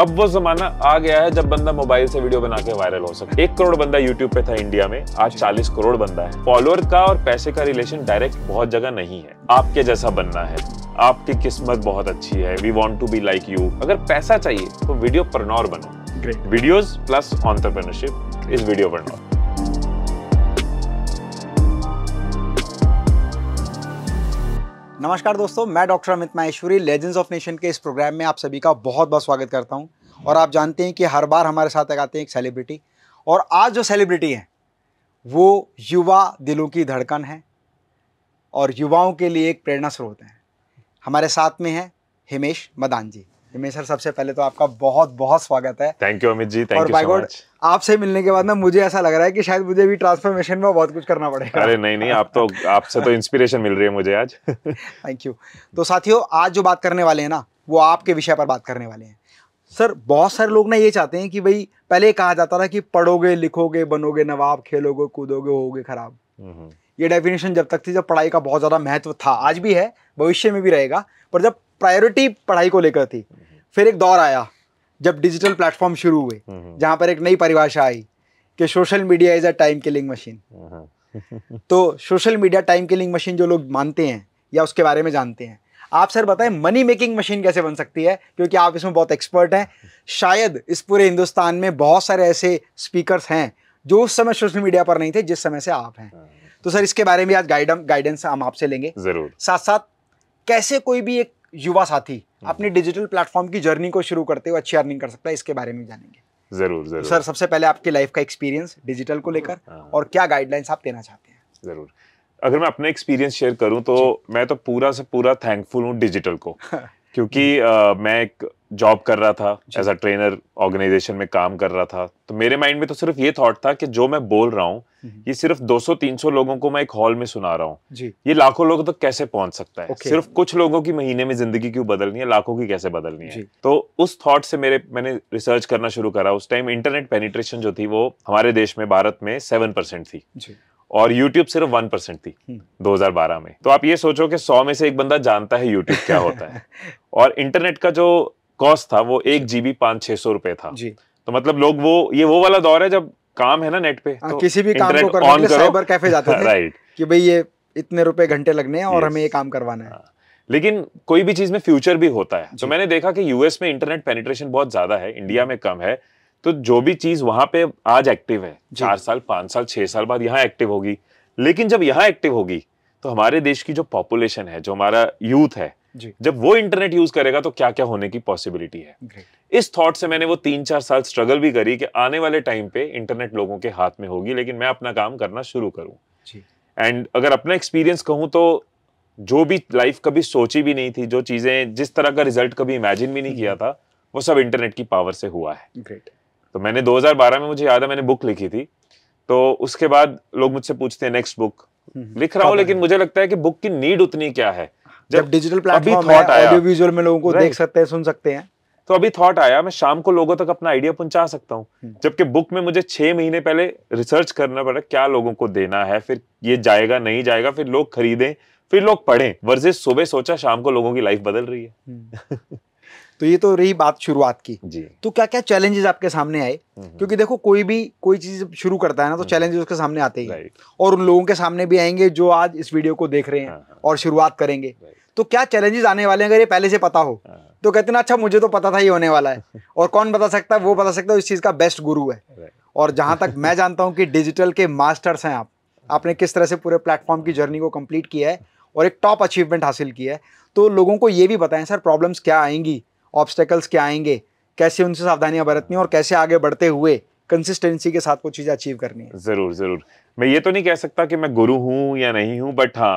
अब वो जमाना आ गया है जब बंदा मोबाइल से वीडियो बना के वायरल हो सके एक करोड़ बंदा यूट्यूब पे था इंडिया में आज चालीस करोड़ बंदा है फॉलोअर का और पैसे का रिलेशन डायरेक्ट बहुत जगह नहीं है आपके जैसा बनना है आपकी किस्मत बहुत अच्छी है we want to be like you अगर पैसा चाहिए तो वीडियो परनौर बनो videos plus entrepreneurship is videopreneur नमस्कार दोस्तों मैं doctor Amit Maheshwari legends of nation के इस प्रोग्राम में आप सभी का बहुत बहुत स्वागत करता हूं और आप जानते हैं कि हर बार हमारे साथ आते हैं एक सेलिब्रिटी और आज जो सेलिब्रिटी है वो युवा दिलों की धड़कन है और युवाओं के लिए एक प्रेरणा स्रोत है हमारे साथ में है हिमेश मदान जी हिमेश सर सबसे पहले तो आपका बहुत बहुत स्वागत है thank you Amit ji thank you so much आपसे मिलने के बाद ना मुझे ऐसा लग रहा है कि शायद मुझे भी ट्रांसफॉर्मेशन में बहुत कुछ करना पड़ेगा अरे नहीं नहीं आप तो आपसे तो इंस्पिरेशन मिल रही है मुझे आज थैंक यू तो साथियों आज जो बात करने वाले हैं ना वो आपके विषय पर बात करने वाले हैं सर बहुत सारे लोग ना ये चाहते हैं कि भाई पहले कहा जाता था कि पढ़ोगे लिखोगे बनोगे नवाब खेलोगे कूदोगे होगे खराब हम्म। ये डेफिनेशन जब तक थी जब पढ़ाई का बहुत ज़्यादा महत्व था आज भी है भविष्य में भी रहेगा पर जब प्रायोरिटी पढ़ाई को लेकर थी हम्म। फिर एक दौर आया जब डिजिटल प्लेटफॉर्म शुरू हुए हम्म, हम्म। जहां पर एक नई परिभाषा आई कि social media is a time killing machine तो social media time killing machine जो लोग मानते हैं या उसके बारे में जानते हैं आप सर बताएं मनी मेकिंग मशीन कैसे बन सकती है क्योंकि आप इसमें बहुत एक्सपर्ट हैं शायद इस पूरे हिंदुस्तान में बहुत सारे ऐसे स्पीकर्स हैं जो उस समय सोशल मीडिया पर नहीं थे जिस समय से आप हैं हाँ। तो सर इसके बारे में आज गाइडम गाइडेंस हम आपसे लेंगे जरूर साथ साथ कैसे कोई भी एक युवा साथी हम्म। अपने डिजिटल प्लेटफॉर्म की जर्नी को शुरू करते हुए अच्छी अर्निंग कर सकता है इसके बारे में जानेंगे जरूर जरूर सर सबसे पहले आपकी लाइफ का एक्सपीरियंस डिजिटल को लेकर हाँ, हाँ। और क्या गाइडलाइंस आप देना चाहते हैं जरूर अगर मैं अपना एक्सपीरियंस शेयर करूं तो मैं तो पूरा से पूरा थैंकफुल हूं डिजिटल को क्योंकि आ, मैं एक जॉब कर रहा था एज अ ट्रेनर ऑर्गेनाइजेशन में काम कर रहा था तो मेरे माइंड में तो सिर्फ ये थॉट था कि जो मैं बोल रहा हूँ हम्म। ये सिर्फ 200-300 लोगों को मैं एक हॉल में सुना रहा हूँ ये लाखों लोगों तक तो कैसे पहुंच सकता है okay. सिर्फ कुछ लोगों की महीने में जिंदगी क्यों बदलनी है लाखों की कैसे बदलनी है तो उस थॉट से मेरे मैंने रिसर्च करना शुरू करा उस टाइम इंटरनेट पेनिट्रेशन जो थी वो हमारे देश में भारत में सेवन परसेंट थी और YouTube सिर्फ वन परसेंट थी हम्म। दो में तो आप ये सोचो कि सौ में से एक बंदा जानता है YouTube क्या होता है और इंटरनेट का जो कॉस्ट था वो एक जीबी पांच छह सौ रुपए था जी तो मतलब लोग वो ये वो वाला दौर है जब काम है ना नेट पे आ, हाँ, तो किसी भी काम को ऑन करो साइबर कैफे जाते थे राइट कि भाई ये इतने रुपए घंटे लगने हैं और हमें ये काम करवाना है हाँ। लेकिन कोई भी चीज में फ्यूचर भी होता है तो मैंने देखा कि यूएस में इंटरनेट पेनिट्रेशन बहुत ज्यादा है इंडिया में कम है तो जो भी चीज वहां पे आज एक्टिव है चार साल पांच साल छह साल बाद यहाँ एक्टिव होगी लेकिन जब यहाँ एक्टिव होगी तो हमारे देश की जो पॉपुलेशन है जो हमारा यूथ है जब वो इंटरनेट यूज करेगा तो क्या क्या होने की पॉसिबिलिटी है इस थॉट से मैंने वो तीन चार साल स्ट्रगल भी करी कि आने वाले टाइम पे इंटरनेट लोगों के हाथ में होगी लेकिन मैं अपना काम करना शुरू करूँ एंड अगर अपना एक्सपीरियंस कहूँ तो जो भी लाइफ कभी सोची भी नहीं थी जो चीज़ें जिस तरह का रिजल्ट कभी इमेजिन भी नहीं किया हम्म। था वो सब इंटरनेट की पावर से हुआ है तो मैंने 2012 में मुझे याद है मैंने बुक लिखी थी तो उसके बाद लोग मुझसे पूछते हैं नेक्स्ट हम्म। बुक लिख रहा हूँ लेकिन मुझे लगता है कि बुक की नीड उतनी क्या है जब डिजिटल प्लेटफॉर्म में लोगों को देख सकते हैं सुन सकते हैं तो अभी थॉट आया मैं शाम को लोगों तक अपना आइडिया पहुंचा सकता हूँ हम्म। जबकि बुक में मुझे छह महीने पहले रिसर्च करना पड़ा क्या लोगों को देना है फिर ये जाएगा नहीं जाएगा फिर लोग खरीदें फिर लोग पढ़ें वर्जिश सुबह सोचा शाम को लोगों की लाइफ बदल रही है हम्म। तो ये तो रही बात शुरुआत की जी तो क्या क्या चैलेंजेस आपके सामने आए हम्म। क्योंकि देखो कोई भी कोई चीज शुरू करता है ना तो चैलेंजेस उसके सामने आते ही और उन लोगों के सामने भी आएंगे जो आज इस वीडियो को देख रहे हैं हाँ, हाँ। और शुरुआत करेंगे तो क्या चैलेंजेस आने वाले हैं अगर ये पहले से पता हो हाँ। तो कहते ना अच्छा मुझे तो पता था ये होने वाला है और कौन बता सकता है वो बता सकता है इस चीज़ का बेस्ट गुरु है और जहाँ तक मैं जानता हूँ कि डिजिटल के मास्टर्स हैं आप हाँ। आपने किस तरह से पूरे प्लेटफॉर्म की जर्नी को कंप्लीट किया है और एक टॉप अचीवमेंट हासिल किया है तो लोगों को ये भी बताएं सर प्रॉब्लम्स क्या आएंगी ऑब्स्टेकल्स क्या आएंगे कैसे उनसे सावधानियां बरतनी और कैसे आगे बढ़ते हुए कंसिस्टेंसी के साथ वो चीज़ें अचीव करनी है ज़रूर ज़रूर मैं ये तो नहीं कह सकता कि मैं गुरु हूँ या नहीं हूँ बट हाँ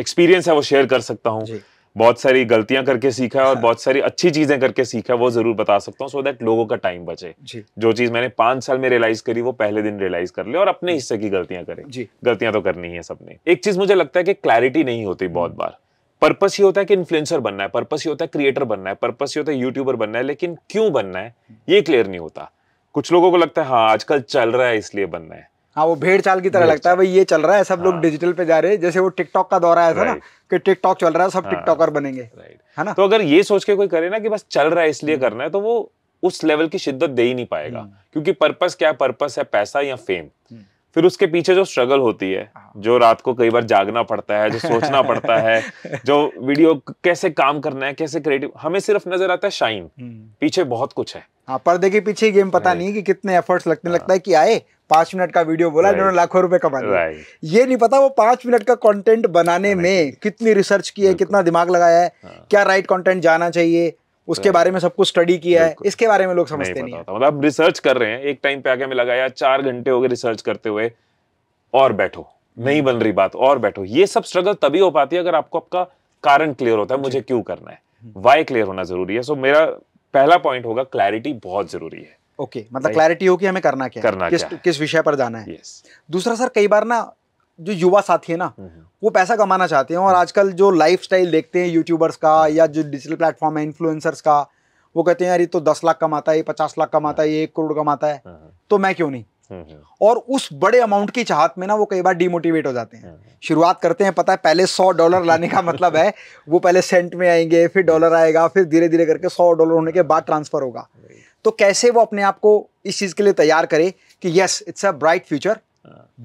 एक्सपीरियंस है वो शेयर कर सकता हूँ बहुत सारी गलतियां करके सीखा है और हाँ। बहुत सारी अच्छी चीजें करके सीखा है वो जरूर बता सकता हूँ सो दैट लोगों का टाइम बचे जो चीज मैंने पांच साल में रियलाइज करी वो पहले दिन रियलाइज कर ले और अपने हिस्से की गलतियां करें गलतियां तो करनी ही है सबने एक चीज मुझे लगता है कि क्लैरिटी नहीं होती बहुत हम्म। बार पर्पस ही होता है कि इन्फ्लुएंसर बनना है पर्पस ही होता है क्रिएटर बनना है पर्पस ही होता है यूट्यूबर बनना है लेकिन क्यों बनना है ये क्लियर नहीं होता कुछ लोगों को लगता है हाँ आजकल चल रहा है इसलिए बनना है हाँ वो भेड़ चाल की तरह लगता है भाई ये चल रहा है सब लोग डिजिटल हाँ। पे जा रहे हैं जैसे वो टिकटॉक का दौरा आया था ना कि टिकटॉक चल रहा है सब टिकटॉकर हाँ। बनेंगे है ना तो अगर ये सोच के कोई करे ना कि बस चल रहा है इसलिए हम्म। करना है तो वो उस लेवल की शिद्दत दे ही नहीं पाएगा हम्म। क्योंकि पर्पस क्या पर्पस है पैसा या फेम हम्म। फिर उसके पीछे जो स्ट्रगल होती है हाँ। जो रात को कई बार जागना पड़ता है जो सोचना पड़ता है जो वीडियो कैसे काम करना है कैसे क्रिएटिव हमें सिर्फ नजर आता है शाइन पीछे बहुत कुछ है पर्दे के पीछे गेम पता नहीं कि कितने एफर्ट्स लगने लगता है कि आए पांच मिनट का वीडियो बोला इन्होंने लाखों रुपए कमा लिए ये नहीं पता वो पांच मिनट का कंटेंट बनाने में कितनी रिसर्च की है कितना दिमाग लगाया है हाँ। क्या राइट कंटेंट जाना चाहिए उसके बारे में सबको स्टडी किया है इसके बारे में लोग समझते नहीं, नहीं मतलब रिसर्च कर रहे हैं एक टाइम पे आके हमें लगाया चार घंटे हो गए रिसर्च करते हुए और बैठो नहीं हम्म। बन रही बात और बैठो ये सब स्ट्रगल तभी हो पाती है अगर आपको आपका कारण क्लियर होता है मुझे क्यों करना है वाई हम्म। क्लियर होना जरूरी है सो मेरा पहला पॉइंट होगा क्लैरिटी बहुत जरूरी है ओके okay, मतलब क्लैरिटी हो कि हमें करना क्या करना किस क्या? किस विषय पर जाना है दूसरा सर कई बार ना जो युवा साथी है ना हम्म, हम्म। वो पैसा कमाना चाहते हैं और हम्म। आजकल जो लाइफ देखते हैं यूट्यूबर्स का या जो डिजिटल प्लेटफॉर्म है इन्फ्लुएंसर्स का वो कहते हैं यार ये तो दस लाख कमाता है पचास लाख कमाता है हाँ। ये एक करोड़ कमाता है हाँ, हाँ। तो मैं क्यों नहीं और उस बड़े अमाउंट की चाहत में ना वो कई बार डिमोटिवेट हो जाते हैं शुरुआत करते हैं पता है पहले सौ डॉलर लाने का मतलब है वो पहले सेंट में आएंगे फिर डॉलर आएगा फिर धीरे धीरे करके सौ डॉलर होने के बाद ट्रांसफर होगा तो कैसे वो अपने आप को इस चीज़ के लिए तैयार करे कि yes it's a bright future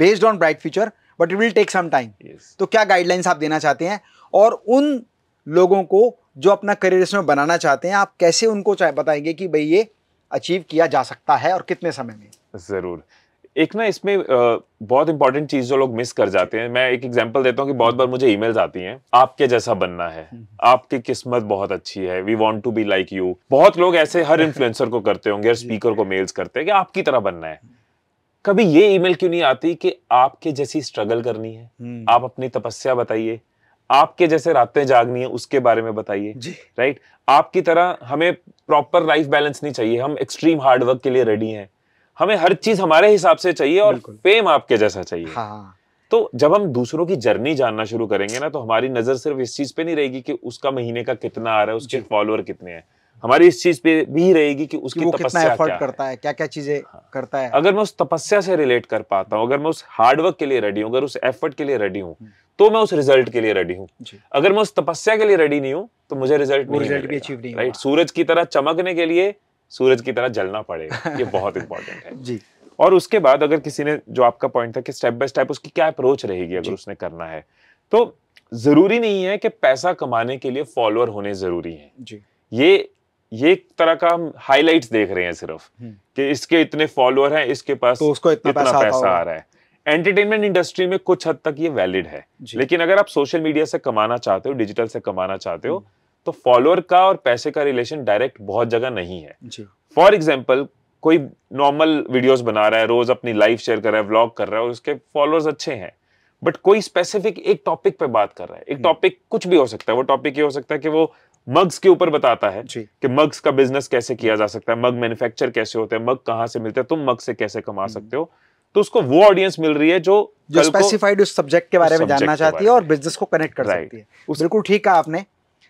based on bright future but it will take some time तो क्या गाइडलाइंस आप देना चाहते हैं और उन लोगों को जो अपना करियर इसमें बनाना चाहते हैं आप कैसे उनको बताएंगे कि भाई ये अचीव किया जा सकता है और कितने समय में ज़रूर एक ना इसमें बहुत इंपॉर्टेंट चीज जो लोग मिस कर जाते हैं मैं एक एग्जांपल देता हूँ कि बहुत बार मुझे ईमेल्स आती हैं आपके जैसा बनना है हम्म, हम्म। आपकी किस्मत बहुत अच्छी है we want to be like you बहुत लोग ऐसे हर इन्फ्लुएंसर को करते होंगे हर स्पीकर को मेल्स करते हैं कि आपकी तरह बनना है कभी ये ईमेल क्यों नहीं आती कि आपके जैसी स्ट्रगल करनी है हम्म। आप अपनी तपस्या बताइए आपके जैसे रातें जागनी है उसके बारे में बताइए राइट आपकी तरह हमें प्रॉपर लाइफ बैलेंस नहीं चाहिए हम एक्सट्रीम हार्डवर्क के लिए रेडी हैं हमें हर चीज हमारे हिसाब से चाहिए और फेम आपके जैसा चाहिए हाँ। तो जब हम दूसरों की जर्नी जानना शुरू करेंगे ना तो हमारी नजर सिर्फ इस चीज पे नहीं रहेगी कि उसका महीने का कितना आ रहा है उसके फॉलोअर कितने हैं हमारी इस चीज पे भी रहेगी कि उसकी कि तपस्या क्या करता है क्या क्या चीजें हाँ। करता है अगर मैं उस तपस्या से रिलेट कर पाता हूँ अगर मैं उस हार्डवर्क के लिए रेडी हूँ अगर उस एफर्ट के लिए रेडी हूँ हम्म। तो मैं उस रिजल्ट के लिए रेडी हूँ अगर मैं उस तपस्या के लिए रेडी नहीं हूँ तो मुझे रिजल्ट नहीं नहीं राइट सूरज की तरह चमकने के लिए सूरज की तरह जलना पड़ेगा ये बहुत इंपॉर्टेंट है जी और उसके बाद अगर किसी ने जो आपका पॉइंट था कि स्टेप बाय स्टेप उसकी क्या अप्रोच रहेगी अगर उसने करना है तो जरूरी नहीं है कि पैसा कमाने के लिए फॉलोअर होने जरूरी है जी ये ये तरह का हम हाईलाइट्स देख रहे हैं सिर्फ हम्म। कि इसके इतने फॉलोअर हैं इसके पास तो उसको इतना, इतना पैसा, पैसा आ रहा है एंटरटेनमेंट इंडस्ट्री में कुछ हद तक ये वैलिड है लेकिन अगर आप सोशल मीडिया से कमाना चाहते हो डिजिटल से कमाना चाहते हो हम्म। तो फॉलोअर का और पैसे का रिलेशन डायरेक्ट बहुत जगह नहीं है फॉर एग्जाम्पल कोई नॉर्मल वीडियोस बना रहा है रोज अपनी लाइफ शेयर कर रहा है व्लॉग कर रहा है और उसके फॉलोअर्स अच्छे हैं बट कोई स्पेसिफिक एक टॉपिक पे बात कर रहा है एक टॉपिक हम्म। कुछ भी हो सकता है वो टॉपिक ये हो सकता है कि वो मग्स के ऊपर बताता है कि मग्स का बिजनेस कैसे किया जा सकता है मग मैन्युफैक्चर कैसे होते हैं मग कहाँ से मिलते हैं तुम मग से कैसे कमा हम्म। सकते हो तो उसको वो ऑडियंस मिल रही है जो जो स्पेसिफाइड उस सब्जेक्ट के बारे में जानना चाहती है और बिजनेस को कनेक्ट कर सकती है बिल्कुल ठीक है आपने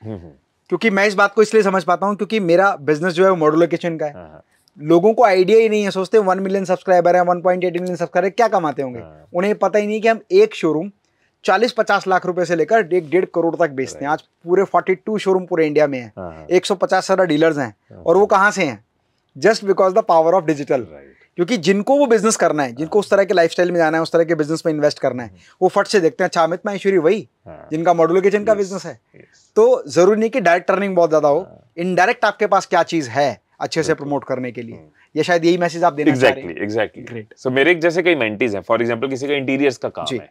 हम्म, क्योंकि मैं इस बात को इसलिए समझ पाता हूँ क्योंकि मेरा बिजनेस जो है वो मॉडुलर किचन का है हाँ, हाँ। लोगों को आइडिया ही नहीं है सोचते वन मिलियन सब्सक्राइबर है one point eight million subscriber क्या कमाते होंगे हाँ। उन्हें पता ही नहीं कि हम एक शोरूम चालीस पचास लाख रुपए से लेकर एक डेढ़ करोड़ तक बेचते हैं आज पूरे फोर्टी टू शोरूम पूरे इंडिया में है एक सौ पचास सारा डीलर्स हैं और वो कहाँ से हैं just because the power of digital क्योंकि जिनको वो बिजनेस करना है जिनको उस तरह के लाइफ में जाना है उस तरह के बिजनेस में इन्वेस्ट करना है हम्म। वो फट से देखते हैं अच्छा अमित माहेश्वरी वही हाँ। जिनका मॉडल किचन का बिजनेस है तो जरूरी नहीं कि डायरेक्ट टर्निंग बहुत ज्यादा हो इनडायरेक्ट हाँ। आपके पास क्या चीज है अच्छे से प्रमोट करने के लिए हम्म। ये शायद यही मैसेज आप देना exactly, exactly. सो so, मेरे एक जैसे कई मेंटीज हैं फॉर एग्जांपल किसी का इंटीरियर्स का काम है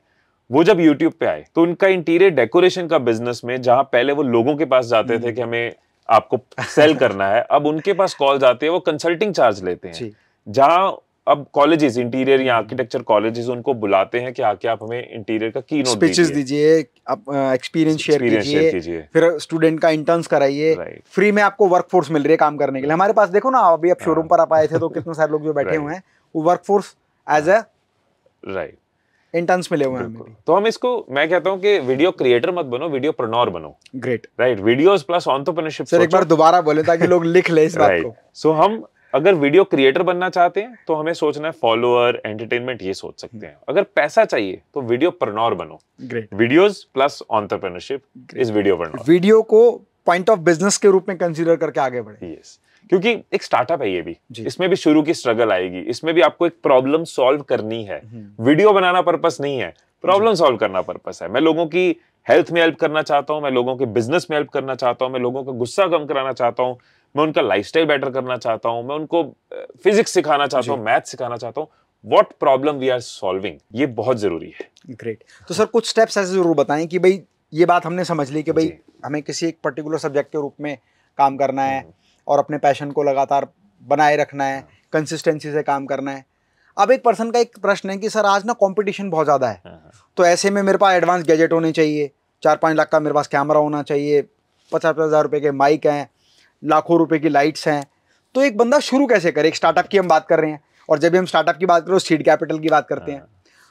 वो जब यूट्यूब पे आए तो उनका इंटीरियर डेकोरेशन का बिजनेस में जहां पहले वो लोगों के पास जाते हम्म। थे कि हमें आपको सेल करना है अब उनके पास कॉल जाते हैं वो कंसल्टिंग चार्ज लेते हैं जहाँ अब कॉलेजेस इंटीरियर या आर्किटेक्चर कॉलेजेस उनको बुलाते हैं कि आके आप हमें इंटीरियर का की स्पीचेस दीजिए आप एक्सपीरियंस शेयर कीजिए फिर स्टूडेंट का इंटर्न्स कराइए फ्री में आपको वर्कफोर्स मिल रही है काम करने के लिए हमारे पास देखो ना अभी आप शोरूम हाँ। पर आप आए थे तो कितने सारे लोग जो बैठे हुए हैं वो workforce as a right interns मिले हुए हैं तो हम इसको मैं कहता हूँ कि वीडियो क्रिएटर मत बनो वीडियो प्रनोर बनो great right videos plus entrepreneurship sir एक बार दोबारा बोले ताकि लोग लिख ले इस बात को सो हम अगर वीडियो क्रिएटर बनना चाहते हैं तो हमें सोचना है फॉलोअर एंटरटेनमेंट ये सोच सकते हैं अगर पैसा चाहिए तो वीडियो परनौर बनो great videos plus entrepreneurship is videopreneur video को पॉइंट ऑफ बिजनेस के रूप में कंसिडर करके आगे बढ़े यस yes. क्योंकि एक स्टार्टअप है ये भी इसमें भी शुरू की स्ट्रगल आएगी इसमें भी आपको एक प्रॉब्लम सॉल्व करनी है वीडियो हम्म। बनाना पर्पस नहीं है प्रॉब्लम सॉल्व करना पर्पस है मैं लोगों की हेल्थ में हेल्प करना चाहता हूँ मैं लोगों के बिजनेस में हेल्प करना चाहता हूँ मैं लोगों का गुस्सा कम कराना चाहता हूँ मैं उनका लाइफ बेटर करना चाहता हूँ मैं उनको फिजिक्स सिखाना चाहता हूँ मैथ सिखाना चाहता हूँ what problem we are solving ये बहुत जरूरी है ग्रेट तो सर कुछ स्टेप्स ऐसे जरूर बताएं कि भाई ये बात हमने समझ ली कि भाई हमें किसी एक पर्टिकुलर सब्जेक्ट के रूप में काम करना है हम्म। और अपने पैशन को लगातार बनाए रखना है कंसिस्टेंसी हाँ। से काम करना है अब एक पर्सन का एक प्रश्न है कि सर आज ना कंपटीशन बहुत ज़्यादा है हाँ, हाँ। तो ऐसे में मेरे पास एडवांस गैजेट होने चाहिए चार पाँच लाख का मेरे पास कैमरा होना चाहिए पचास पचास हज़ार रुपये के माइक हैं लाखों रुपए की लाइट्स हैं तो एक बंदा शुरू कैसे करे एक स्टार्टअप की हम बात कर रहे हैं और जब भी हम स्टार्टअप की बात करें सीड कैपिटल की बात करते हैं हाँ।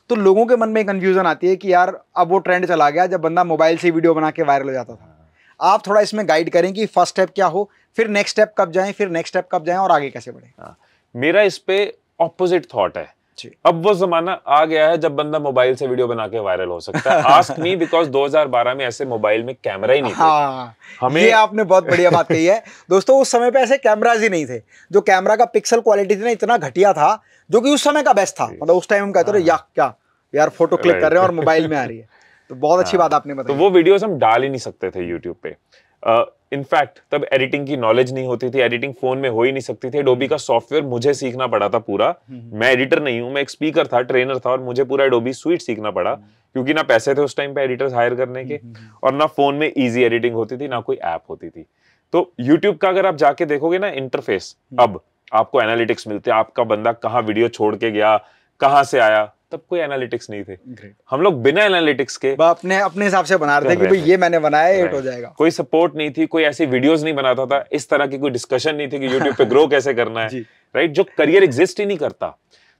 तो लोगों के मन में कन्फ्यूज़न आती है कि यार अब वो ट्रेंड चला गया जब बंदा मोबाइल से वीडियो बना के वायरल हो जाता था हाँ। आप थोड़ा इसमें गाइड करें कि फर्स्ट स्टेप क्या हो फिर नेक्स्ट स्टेप कब जाएं फिर नेक्स्ट स्टेप कब जाएं और आगे कैसे बढ़े हाँ। मेरा इस पर ऑपोजिट थाट है अब वो जमाना आ गया है जब बंदा मोबाइल से वीडियो बना के वायरल हो सकता है आस्क मी बिकॉज 2012 में ऐसे मोबाइल में कैमरा ही नहीं हाँ, हमें ये आपने बहुत बढ़िया बात कही है दोस्तों उस समय पे ऐसे कैमराज ही नहीं थे जो कैमरा का पिक्सल क्वालिटी थी ना इतना घटिया था जो कि उस समय का बेस्ट था मतलब उस टाइम हम कहते थे या हाँ। क्या यार फोटो क्लिक कर रहे हैं और मोबाइल में आ रही है तो बहुत अच्छी हाँ। बात आपने बताई तो वो वीडियोस हम डाल ही नहीं सकते थे यूट्यूब पे इनफैक्ट uh, तब एडिटिंग की नॉलेज नहीं होती थी एडिटिंग फोन में हो ही नहीं सकती थी एडोबी का सॉफ्टवेयर मुझे सीखना पड़ा था पूरा मैं एडिटर नहीं हूँ मैं एक स्पीकर था ट्रेनर था और मुझे पूरा एडोबी स्वीट सीखना पड़ा हम्म। क्योंकि ना पैसे थे उस टाइम पे एडिटर्स हायर करने के और ना फोन में ईजी एडिटिंग होती थी ना कोई ऐप होती थी तो यूट्यूब का अगर आप जाके देखोगे ना इंटरफेस हम्म। अब आपको एनालिटिक्स मिलते हैं आपका बंदा कहाँ वीडियो छोड़ के गया कहाँ से आया तब कोई एनालिटिक्स नहीं थे हम लोग बिना एनालिटिक्स के अपने अपने हिसाब से बना रहे थे कि भाई ये मैंने बनाया हिट हो जाएगा कोई सपोर्ट नहीं थी कोई ऐसी वीडियोस नहीं बनाता था इस तरह की कोई डिस्कशन नहीं थी कि यूट्यूब पे ग्रो कैसे करना है राइट जो करियर एग्जिस्ट ही नहीं करता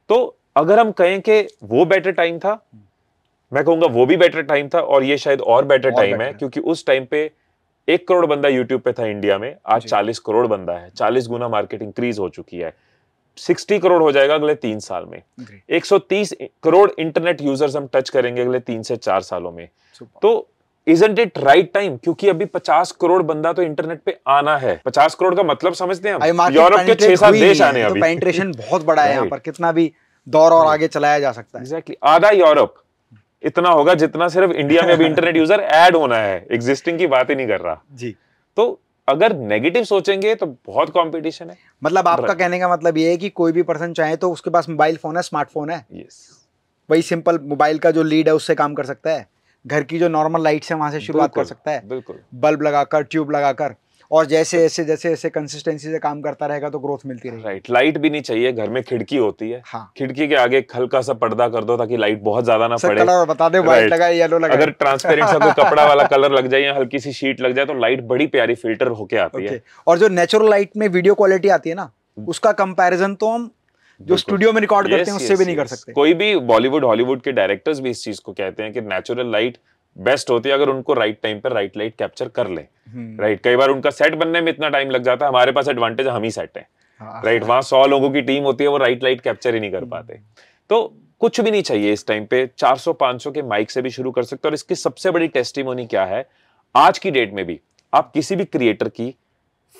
तो अगर हम कहें कि वो बेटर टाइम था मैं कहूंगा वो भी बेटर टाइम था और ये शायद और बेटर टाइम है क्योंकि उस टाइम पे एक करोड़ बंदा यूट्यूब पे था इंडिया में आज चालीस करोड़ बंदा है चालीस गुना मार्केट इंक्रीज हो चुकी है 60 करोड़ हो जाएगा अगले तीन साल में 130 करोड़ इंटरनेट यूजर्स हम टच करेंगे अगले तीन से चार सालों में तो इजेंट इट राइट टाइम क्योंकि अभी 50 करोड़ बंदा तो इंटरनेट पे आना है 50 करोड़ का मतलब समझते हैं हम यूरोप के छह सात देश आने तो अभी पेनिट्रेशन बहुत बड़ा है यहाँ पर कितना भी दौर और आगे चलाया जा सकता है एग्जैक्टली exactly. आधा यूरोप इतना होगा जितना सिर्फ इंडिया में अभी इंटरनेट यूजर ऐड होना है एग्जिस्टिंग की बात ही नहीं कर रहा जी तो अगर नेगेटिव सोचेंगे तो बहुत कंपटीशन है मतलब आपका कहने का मतलब ये है कि कोई भी पर्सन चाहे तो उसके पास मोबाइल फोन है स्मार्टफोन है यस वही सिंपल मोबाइल का जो लीड है उससे काम कर सकता है घर की जो नॉर्मल लाइट्स है वहां से शुरुआत कर सकता है बिल्कुल बल्ब लगाकर ट्यूब लगाकर और जैसे ऐसे जैसे ऐसे कंसिस्टेंसी से काम करता रहेगा तो ग्रोथ मिलती रहेगी राइट लाइट भी नहीं चाहिए घर में खिड़की होती है हाँ खिड़की के आगे हल्का सा पर्दा कर दो ताकि लाइट बहुत ज्यादा ना पड़े कलर बता दे व्हाइट लगा येलो लगा अगर ट्रांसपेरेंट सा कोई कपड़ा वाला कलर लग जाए या हल्की सी शीट लग जाए तो लाइट बड़ी प्यारी फिल्टर होके आती है और जो नेचुरल लाइट में वीडियो क्वालिटी आती है ना उसका कंपेरिजन तो हम जो स्टूडियो में रिकॉर्ड करते हैं उससे भी नहीं कर सकते कोई भी बॉलीवुड हॉलीवुड के डायरेक्टर्स भी इस चीज को कहते हैं कि नेचुरल लाइट बेस्ट होती है अगर उनको राइट टाइम पर राइट लाइट कैप्चर कर ले राइट हम्म। कई बार उनका सेट बनने में इतना टाइम लग जाता है हमारे पास एडवांटेज हम ही सेट है राइट वहां सौ लोगों की टीम होती है वो राइट लाइट कैप्चर ही नहीं कर पाते हम्म। तो कुछ भी नहीं चाहिए इस टाइम पे 400 500 के माइक से भी शुरू कर सकते हो और इसकी सबसे बड़ी टेस्टिमोनी क्या है आज की डेट में भी आप किसी भी क्रिएटर की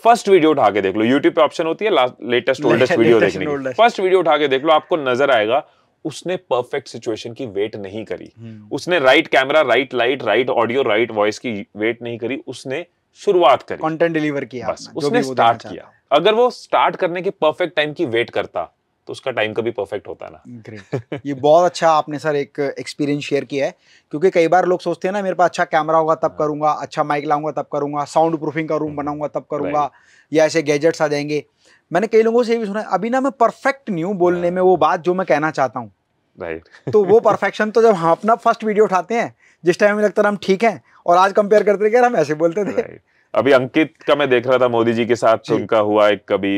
फर्स्ट वीडियो उठा के देख लो यूट्यूब पे ऑप्शन होती है लेटेस्ट ओल्डेस्ट वीडियो देखने फर्स्ट वीडियो उठा के देख लो आपको नजर आएगा उसने परफेक्ट सिचुएशन की वेट नहीं करी हम्म। उसने right camera right light right audio right voice की वेट नहीं करी उसने शुरुआत करी कंटेंट डिलीवर किया बस उसने स्टार्ट किया अगर वो स्टार्ट करने के परफेक्ट टाइम की वेट करता तो उसका टाइम कभी परफेक्ट होता है ना ग्रेट ये बहुत अच्छा आपने सर एक एक्सपीरियंस शेयर किया है क्योंकि कई बार लोग सोचते हैं ना मेरे पास अच्छा कैमरा होगा तब हाँ। करूंगा अच्छा माइक लाऊंगा तब करूंगा साउंड प्रूफिंग का रूम हम्म। बनाऊंगा तब करूंगा या ऐसे गैजेट्स आ जाएंगे मैंने कई लोगों से ये भी सुना अभी ना मैं परफेक्ट नहीं हूँ बोलने हाँ। में वो बात जो मैं कहना चाहता हूँ राइट तो वो परफेक्शन तो जब हम अपना फर्स्ट वीडियो उठाते हैं जिस टाइम में लगता है हम ठीक हैं और आज कंपेयर करते यार हम ऐसे बोलते थे अभी अंकित का मैं देख रहा था मोदी जी के साथ उनका हुआ एक कभी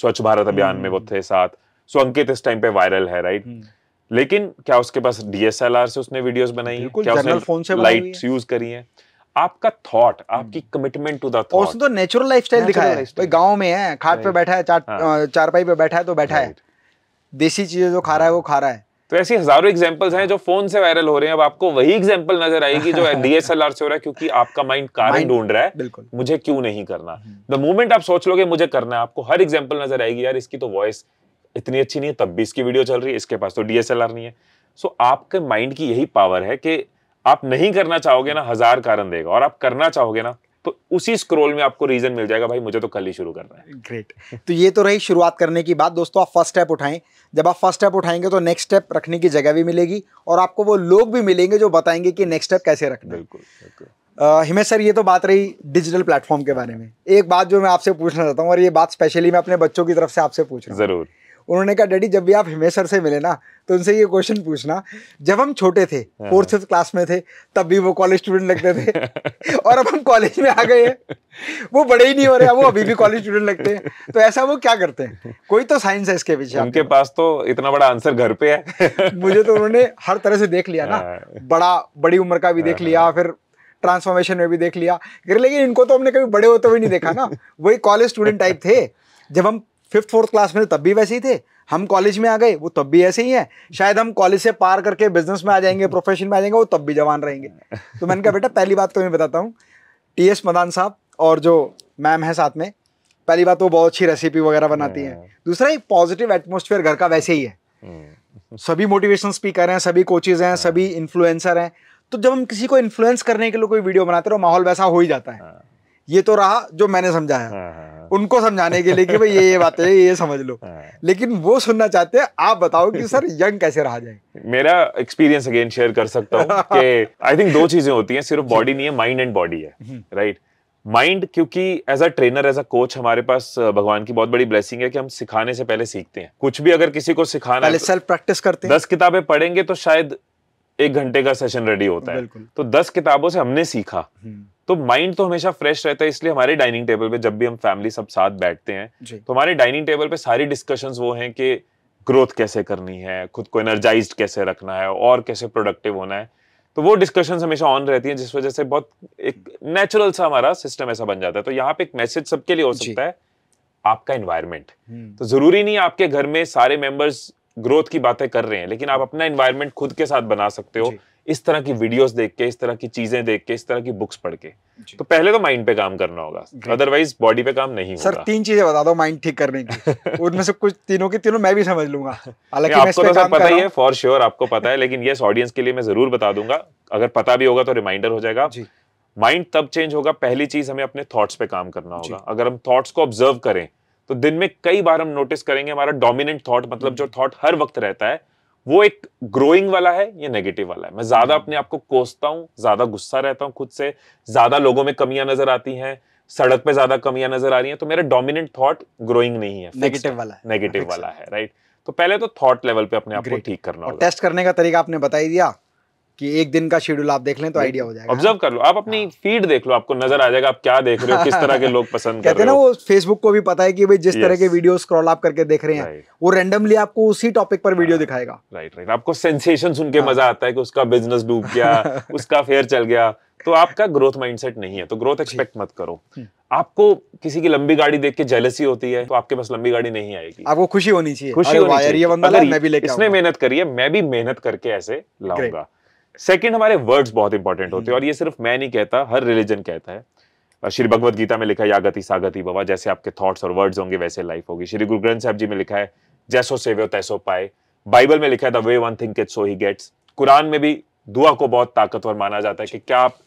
स्वच्छ भारत अभियान हम्म। में वो थे साथ सो so, अंकित इस टाइम पे वायरल है राइट हम्म। लेकिन क्या उसके पास डीएसएलआर से उसने वीडियोस बनाई है क्या उसने फोन से लाइट्स यूज करी है आपका थॉट आपकी कमिटमेंट टू द थॉट उसने तो नेचुरल लाइफस्टाइल दिखाया है भाई गांव में है खाट पे बैठा है हाँ। चारपाई पे बैठा है तो बैठा है देसी चीजें जो खा रहा है वो खा रहा है तो ऐसी हजारों एग्जांपल्स हैं जो फोन से वायरल हो रहे हैं अब आपको वही एग्जांपल नजर आएगी जो डीएसएलआर से हो रहा है क्योंकि आपका माइंड कारण ढूंढ रहा है मुझे क्यों नहीं करना द हम्म। मोमेंट आप सोच लोगे मुझे करना है आपको हर एग्जांपल नजर आएगी यार इसकी तो वॉइस इतनी अच्छी नहीं है तब भी इसकी वीडियो चल रही है इसके पास तो डीएसएलआर नहीं है सो आपके माइंड की यही पावर है कि आप नहीं करना चाहोगे ना हजार कारण देगा और आप करना चाहोगे ना तो उसी स्क्रोल में आपको रीजन मिल जाएगा भाई मुझे तो कल ही शुरू करना है ग्रेट तो ये तो रही शुरुआत करने की बात दोस्तों आप फर्स्ट स्टेप उठाएं जब आप फर्स्ट स्टेप उठाएंगे तो नेक्स्ट स्टेप रखने की जगह भी मिलेगी और आपको वो लोग भी मिलेंगे जो बताएंगे कि नेक्स्ट स्टेप कैसे रखना बिल्कुल हिमेश सर ये तो बात रही डिजिटल प्लेटफॉर्म के बारे में एक बात जो मैं आपसे पूछना चाहता हूँ और ये बात स्पेशली मैं अपने बच्चों की तरफ से आपसे पूछ रहा हूँ जरूर उन्होंने कहा डैडी जब भी आप हिमेश सर से मिले ना तो उनसे ये क्वेश्चन पूछना जब हम छोटे थे फोर्थ फिफ्थ क्लास में थे तब भी वो कॉलेज स्टूडेंट लगते थे और अब हम कॉलेज में आ गए हैं वो बड़े ही नहीं हो रहे वो अभी भी कॉलेज स्टूडेंट लगते हैं तो ऐसा वो क्या करते हैं कोई तो साइंस है इसके पीछे उनके पास तो इतना बड़ा आंसर घर पे है मुझे तो उन्होंने हर तरह से देख लिया ना हाँ। बड़ा बड़ी उम्र का भी देख हाँ। लिया फिर ट्रांसफॉर्मेशन में भी देख लिया लेकिन इनको तो हमने कभी बड़े होते हुए नहीं देखा ना वही कॉलेज स्टूडेंट टाइप थे जब हम फिफ्थ फोर्थ क्लास में तो तब भी वैसे ही थे हम कॉलेज में आ गए वो तब भी ऐसे ही है शायद हम कॉलेज से पार करके बिजनेस में आ जाएंगे प्रोफेशन में आ जाएंगे वो तब भी जवान रहेंगे तो मैंने कहा बेटा पहली बात तो मैं बताता हूँ टी एस मदान साहब और जो मैम है साथ में पहली बात तो वो बहुत अच्छी रेसिपी वगैरह बनाती हैं हाँ। दूसरा एक पॉजिटिव एटमोसफेयर घर का वैसे ही है हाँ। सभी मोटिवेशन स्पीकर हैं सभी कोचेज हैं सभी इन्फ्लुएंसर हाँ। हैं तो जब हम किसी को इन्फ्लुएंस करने के लिए कोई वीडियो बनाते तो माहौल वैसा हो ही जाता है ये तो रहा जो मैंने समझाया उनको समझाने के लिए कि भाई ये ये बातें ये समझ लो हाँ। लेकिन वो सुनना चाहते हैं आप बताओ कि सर यंग कैसे रहा जाए मेरा एक्सपीरियंस अगेन शेयर कर सकता हूँ कि आई थिंक दो चीजें होती हैं सिर्फ बॉडी नहीं है माइंड एंड बॉडी है राइट हम्म। माइंड क्योंकि as a trainer as a coach हमारे पास भगवान की बहुत बड़ी ब्लेसिंग है कि हम सिखाने से पहले सीखते हैं कुछ भी अगर किसी को सिखाना पहले सेल्फ प्रैक्टिस करते हैं दस किताबें पढ़ेंगे तो शायद एक घंटे का सेशन रेडी होता है तो दस किताबों से हमने सीखा हम्म। तो माइंड तो हमेशा फ्रेश रहता है इसलिए हमारे डाइनिंग टेबल पे जब भी हम फैमिली सब साथ बैठते हैं तो हमारे डाइनिंग टेबल पे सारी डिस्कशन वो हैं कि ग्रोथ कैसे करनी है खुद को एनर्जाइज कैसे रखना है और कैसे प्रोडक्टिव होना है तो वो डिस्कशन हमेशा ऑन रहती है जिस वजह से बहुत एक नेचुरल सा हमारा सिस्टम ऐसा बन जाता है तो यहाँ पे एक मैसेज सबके लिए हो सकता है आपका इन्वायरमेंट हम्म। तो जरूरी नहीं आपके घर में सारे मेंबर्स ग्रोथ की बातें कर रहे हैं लेकिन आप अपना इन्वायरमेंट खुद के साथ बना सकते हो इस तरह की वीडियोस देख के इस तरह की चीजें देख के इस तरह की बुक्स पढ़ के तो पहले तो माइंड पे काम करना होगा अदरवाइज बॉडी पे काम नहीं होगा सर तीन चीजें बता दो माइंड ठीक करने की उनमें से कुछ तीनों की तीनों मैं भी समझ लूंगा हालांकि आपको तो सर पता ही है फॉर श्योर आपको पता है लेकिन यस ऑडियंस के लिए मैं जरूर बता दूंगा अगर पता भी होगा तो रिमाइंडर हो जाएगा माइंड तब चेंज होगा पहली चीज हमें अपने थॉट्स पे काम करना होगा अगर हम थॉट्स को ऑब्जर्व करें तो दिन में कई बार हम नोटिस करेंगे हमारा डोमिनेंट थॉट मतलब जो थॉट हर वक्त रहता है वो एक ग्रोइंग वाला है या नेगेटिव वाला है मैं ज्यादा हम्म। अपने आप को कोसता हूँ ज्यादा गुस्सा रहता हूँ खुद से ज्यादा लोगों में कमियां नजर आती हैं सड़क पे ज्यादा कमियां नजर आ रही हैं तो मेरा डोमिनेंट थॉट ग्रोइंग नहीं है नेगेटिव वाला है नेगेटिव वाला है राइट तो पहले तो थॉट लेवल पे अपने आप को ठीक करना टेस्ट करने का तरीका आपने बताई दिया कि एक दिन का शेड्यूल आप देख लें तो आइडिया हो जाएगा ऑब्जर्व कर लो आप अपनी हाँ। फीड देख लो आपको नजर आ जाएगा आप क्या देख रहे हो किस तरह के लोग पसंद कहते हैं ना वो फेसबुक को भी पता है कि भाई जिस तरह के वीडियो स्क्रॉल आप करके देख रहे हैं वो रेंडमली आपको उसी टॉपिक पर वीडियो हाँ। दिखाएगा राइट राइट आपको सेंसेशन सुन के हाँ। मजा आता है कि उसका बिजनेस डूब गया उसका फेयर चल गया तो आपका ग्रोथ माइंडसेट नहीं है तो ग्रोथ एक्सपेक्ट मत करो हम्म। आपको किसी की लंबी गाड़ी देख के जेलसी होती है तो आपके पास लंबी गाड़ी नहीं आएगी आपको खुशी होनी चाहिए खुशी होनी चाहिए मैं भी इसने मेहनत करी है मैं भी मेहनत करके ऐसे लाऊंगा सेकेंड हमारे वर्ड्स बहुत इंपॉर्टेंट होते हैं हम्म। और ये सिर्फ मैं नहीं कहता हर रिलीजन कहता है श्री भगवत गीता में लिखा है यागति सागति बाबा जैसे आपके थॉट्स और वर्ड्स होंगे वैसे लाइफ होगी श्री गुरु ग्रंथ साहब जी में लिखा है जैसो सेव्यो तैसो पाए बाइबल में लिखा है the way one think it so he gets Quran में भी दुआ को बहुत ताकतवर माना जाता है कि क्या आप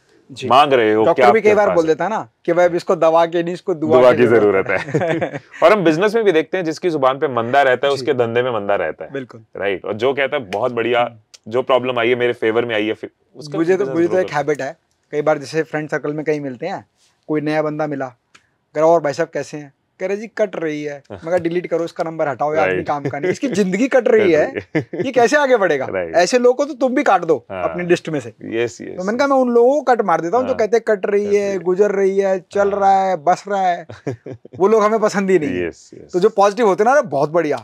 मांग रहे हो क्या भी कई बार बोल देता है ना कि भाई इसको दवा के नहीं इसको दुआ, दुआ की जरूरत है और हम बिजनेस में भी देखते हैं जिसकी जुबान पे मंदा रहता है उसके धंधे में मंदा रहता है बिल्कुल राइट और जो कहता है बहुत बढ़िया हम्म। जो प्रॉब्लम आई है मेरे फेवर में आई है फिर मुझे तो मुझे तो एक हैबिट है कई बार जैसे फ्रेंड सर्कल में कहीं मिलते हैं कोई नया बंदा मिला अगर और भाई साहब कैसे हैं कह रहे जी कट रही है मगर डिलीट करो इसका नंबर हटाओ यार right. काम का नहीं इसकी जिंदगी कट रही है ये कैसे आगे बढ़ेगा ऐसे लोगों को तो तुम भी काट दो हाँ। अपनी लिस्ट में से यस यस तो मैंने कहा मैं उन लोगों को कट मार देता हूँ जो हाँ। कहते हैं कट रही है गुजर रही है चल हाँ। रहा है बस रहा है वो लोग हमें पसंद ही नहीं तो जो पॉजिटिव होते ना बहुत बढ़िया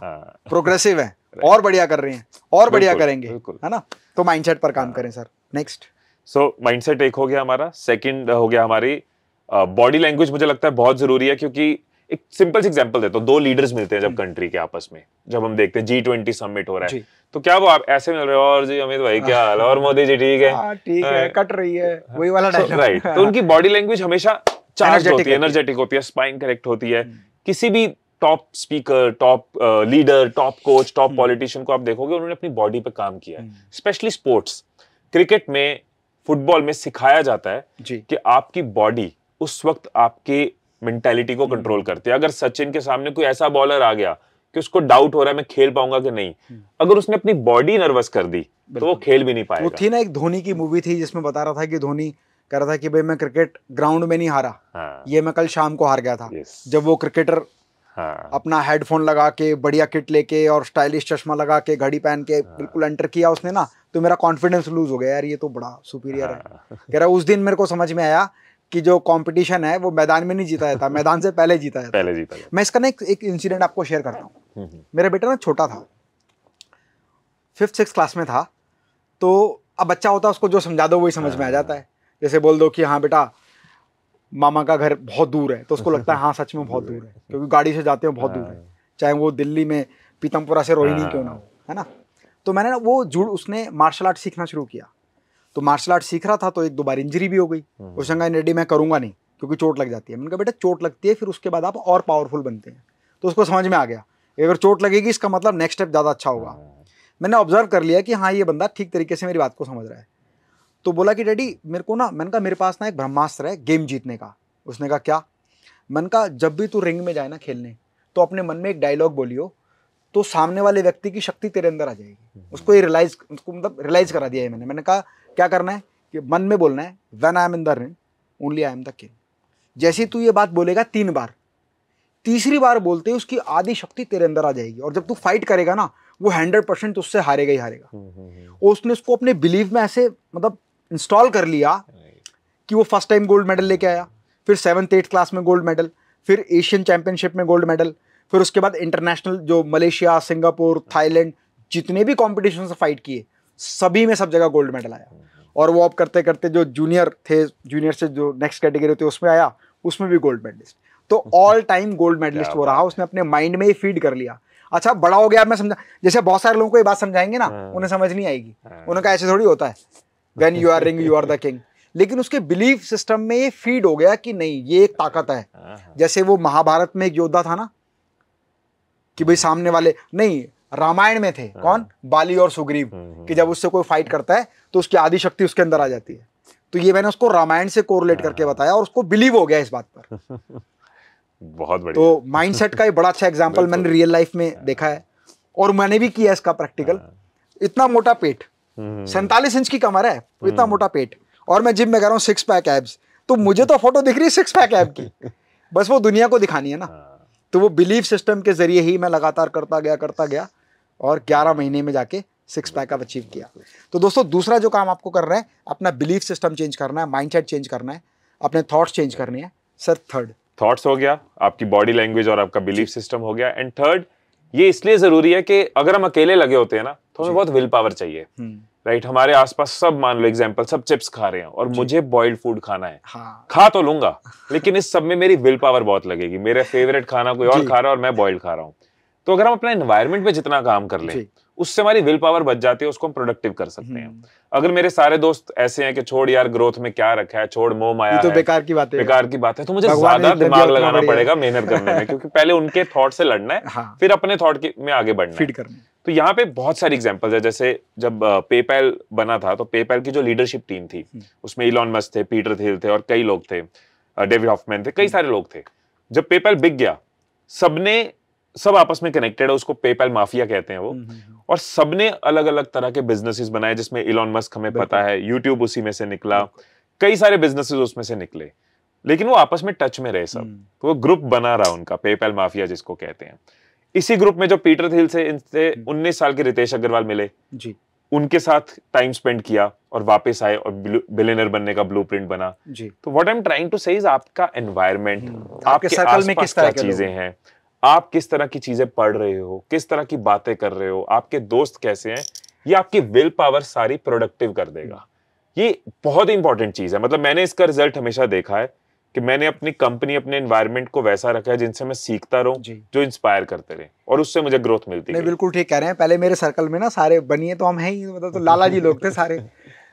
प्रोग्रेसिव है और बढ़िया कर रही है और बढ़िया करेंगे है ना तो माइंडसेट पर काम करें सर नेक्स्ट सो माइंडसेट एक हो गया हमारा सेकंड हो गया हमारी बॉडी uh, लैंग्वेज मुझे लगता है बहुत जरूरी है क्योंकि एक सिंपल सी एग्जांपल देता हूँ दो लीडर्स मिलते हैं जब कंट्री हम्म। के आपस में जब हम देखते हैं जी ट्वेंटी समिट हो रहा है तो क्या वो आप ऐसे मिल रहे हो और जी अमित भाई क्या हाल और मोदी जी ठीक है हाँ, ठीक है हाँ। कट रही है हाँ। वही वाला राइट तो उनकी बॉडी लैंग्वेज हमेशा चार्ज होती है एनर्जेटिक होती है स्पाइन करेक्ट होती है हम्म। किसी भी top speaker top leader top coach top politician को आप देखोगे उन्होंने अपनी बॉडी पे काम किया है स्पेशली स्पोर्ट्स क्रिकेट में फुटबॉल में सिखाया जाता है कि आपकी बॉडी उस वक्त आपके मेंटेलिटी को कंट्रोल करते हैं अगर सचिन के सामने कोई ऐसा बॉलर आ गया कि उसको डाउट हो रहा है मैं खेल पाऊंगा कि नहीं हम्म। अगर उसने अपनी बॉडी नर्वस कर दी तो वो खेल भी नहीं पाएगा वो थी ना एक धोनी की मूवी थी जिसमें बता रहा था कि धोनी कह रहा था कि भाई मैं क्रिकेट ग्राउंड में नहीं हारा हाँ। ये मैं कल शाम को हार गया था जब वो क्रिकेटर हाँ। अपना हेडफोन लगा के बढ़िया किट लेके और स्टाइलिश चश्मा लगा के घड़ी पहन के हाँ। बिल्कुल एंटर किया उसने ना तो मेरा कॉन्फिडेंस लूज हो गया यार ये तो बड़ा सुपीरियर हाँ। है कह रहा उस दिन मेरे को समझ में आया कि जो कंपटीशन है वो मैदान में नहीं जीता जाता मैदान से पहले जीता जाता पहले जीता मैं इसका ना एक, एक इंसिडेंट आपको शेयर करता हूँ हम्म, हम्म। मेरा बेटा ना छोटा था फिफ्थ सिक्स क्लास में था तो अब बच्चा होता है उसको जो समझा दो वही समझ में आ जाता है जैसे बोल दो कि हाँ बेटा मामा का घर बहुत दूर है तो उसको लगता है हाँ सच में बहुत दूर है क्योंकि गाड़ी से जाते हैं बहुत दूर है हाँ। चाहे वो दिल्ली में पीतमपुरा से रोहिणी हाँ। क्यों ना हो है ना तो मैंने ना वो जुड़ उसने मार्शल आर्ट सीखना शुरू किया तो मार्शल आर्ट सीख रहा था तो एक दो बार इंजरी भी हो गई होशंगा हम्म। रेडी मैं करूँगा नहीं क्योंकि चोट लग जाती है मैंने कहा बेटा चोट लगती है फिर उसके बाद आप और पावरफुल बनते हैं तो उसको समझ में आ गया अगर चोट लगेगी इसका मतलब नेक्स्ट स्टेप ज़्यादा अच्छा होगा हम्म। मैंने ऑब्जर्व कर लिया कि हाँ ये बंदा ठीक तरीके से मेरी बात को समझ रहा है तो बोला कि डैडी मेरे को ना मैंने कहा मेरे पास ना एक ब्रह्मास्त्र है गेम जीतने का उसने कहा क्या मन का जब भी तू रिंग में जाए ना खेलने तो अपने मन में एक डायलॉग बोलियो तो सामने वाले व्यक्ति की शक्ति तेरे अंदर आ जाएगी हम्म। उसको ये रियलाइज उसको मतलब रियलाइज करा दिया है मैंने मैंने कहा क्या करना है कि मन में बोलना है when I am in the ring only I am the king जैसे तू ये बात बोलेगा तीन बार तीसरी बार बोलते ही उसकी आदि शक्ति तेरे अंदर आ जाएगी और जब तू फाइट करेगा ना वो हंड्रेड परसेंट उससे हारेगा ही हारेगा हम्म, हम्म, हम्म। और उसने उसको अपने बिलीव में ऐसे मतलब इंस्टॉल कर लिया कि वो फर्स्ट टाइम गोल्ड मेडल लेके आया फिर सेवन्थ एट्थ क्लास में गोल्ड मेडल फिर एशियन चैंपियनशिप में गोल्ड मेडल फिर उसके बाद इंटरनेशनल जो मलेशिया सिंगापुर थाईलैंड जितने भी कॉम्पिटिशन से फाइट किए सभी में सब जगह गोल्ड मेडल आया और वो अब करते करते जो जूनियर थे जूनियर से जो नेक्स्ट कैटेगरी होती है उसमें आया उसमें भी गोल्ड मेडलिस्ट तो ऑल टाइम गोल्ड मेडलिस्ट हो रहा उसने अपने माइंड में ही फीड कर लिया अच्छा बड़ा हो गया मैं समझा जैसे बहुत सारे लोगों को ये बात समझाएंगे ना हाँ। उन्हें समझ नहीं आएगी हाँ। उन्होंने कहा ऐसे थोड़ी होता है when you are ring you are the king लेकिन उसके बिलीफ सिस्टम में ये फीड हो गया कि नहीं ये एक ताकत है हाँ, जैसे वो महाभारत में एक योद्धा था ना कि भाई सामने वाले नहीं रामायण में थे हाँ। कौन बाली और सुग्रीव हम्म, हम्म। कि जब उससे कोई फाइट करता है तो उसकी आदि शक्ति उसके अंदर आ जाती है तो ये मैंने उसको रामायण से कोरिलेट करके हाँ। बताया और उसको बिलीव हो गया इस बात पर बहुत बढ़िया तो माइंडसेट का ये बड़ा अच्छा एग्जांपल मैंने रियल लाइफ में देखा है और मैंने भी किया इसका प्रैक्टिकल हाँ। इतना मोटा पेट हम्म, सैतालीस इंच की कमर है तो इतना मोटा पेट और मैं जिम में कह रहा हूँ सिक्स पैक एब्स तो मुझे तो फोटो दिख रही है सिक्स पैक एब की बस वो दुनिया को दिखानी है ना तो वो बिलीव सिस्टम के जरिए ही मैं लगातार करता गया करता गया और 11 महीने में जाके सिक्स पैक अब अचीव किया तो दोस्तों दूसरा जो काम आपको कर रहा है अपना बिलीफ सिस्टम चेंज करना है सेट चेंज करना है अपने थॉट्स चेंज करने हैं सर थर्ड थॉट्स हो गया आपकी बॉडी लैंग्वेज और आपका बिलीफ सिस्टम हो गया एंड थर्ड ये इसलिए जरूरी है कि अगर हम अकेले लगे होते हैं ना तो हमें बहुत विल पावर चाहिए राइट हम्म। right, हमारे आसपास सब मान लो एग्जाम्पल सब चिप्स खा रहे हैं और मुझे बॉइल्ड फूड खाना है हाँ। खा तो लूंगा लेकिन इस सब में मेरी विल पावर बहुत लगेगी मेरा फेवरेट खाना कोई और खा रहा है और मैं बॉइल्ड खा रहा हूँ तो अगर हम अपने एनवायरमेंट पे जितना काम कर लें उससे हमारी विल पावर बच जाती है उसको हम प्रोडक्टिव कर सकते हैं हम्म। अगर मेरे सारे दोस्त ऐसे हैं कि छोड़ यार ग्रोथ में क्या रखा है छोड़ मोह माया तो बेकार की बात है बेकार की बात है तो मुझे ज्यादा दिमाग लगाना पड़ेगा मेहनत करने में क्योंकि पहले उनके थॉट से लड़ना है हाँ। फिर अपने थॉट में आगे बढ़ना फीड करना तो यहाँ पे बहुत सारी एग्जाम्पल्स है जैसे जब पेपैल बना था तो पेपैल की जो लीडरशिप टीम थी हम्म। उसमें इलॉन मस्क थे पीटर थिल थे और कई लोग थे डेविड हॉफमैन थे कई हम्म। सारे लोग थे जब पेपैल बिक गया सबने सब आपस में कनेक्टेड है उसको पेपैल माफिया कहते हैं वो हम्म, हम्म, हम्म। और सबने अलग अलग तरह के बिजनेसेस बनाए जिसमें इलॉन मस्क हमें पता है यूट्यूब उसी में से निकला कई सारे बिजनेसेस उसमें से निकले लेकिन वो आपस में टच में रहे सब तो वो ग्रुप बना रहा उनका पेपैल माफिया जिसको कहते हैं इसी ग्रुप में जो पीटर थिल से इनसे 19 साल के रितेश अग्रवाल मिले जी उनके साथ टाइम स्पेंड किया और वापस आए और बिलेनर बनने का ब्लूप्रिंट बना जी तो what I am trying to say आपका एनवायरमेंट आपके, आपके सर्कल में किस तरह की चीजें हैं आप किस तरह की चीजें पढ़ रहे हो किस तरह की बातें कर रहे हो आपके दोस्त कैसे हैं ये आपकी विल पावर सारी प्रोडक्टिव कर देगा ये बहुत इंपॉर्टेंट चीज है मतलब मैंने इसका रिजल्ट हमेशा देखा है कि मैंने अपनी कंपनी अपने एनवायरनमेंट को वैसा रखा है जिनसे मैं सीखता रहूं जो इंस्पायर करते रहे और उससे मुझे ग्रोथ मिलती है बिल्कुल ठीक कह रहे हैं पहले मेरे सर्कल में ना सारे बनिए तो हम हैं ही मतलब तो लाला जी लोग थे सारे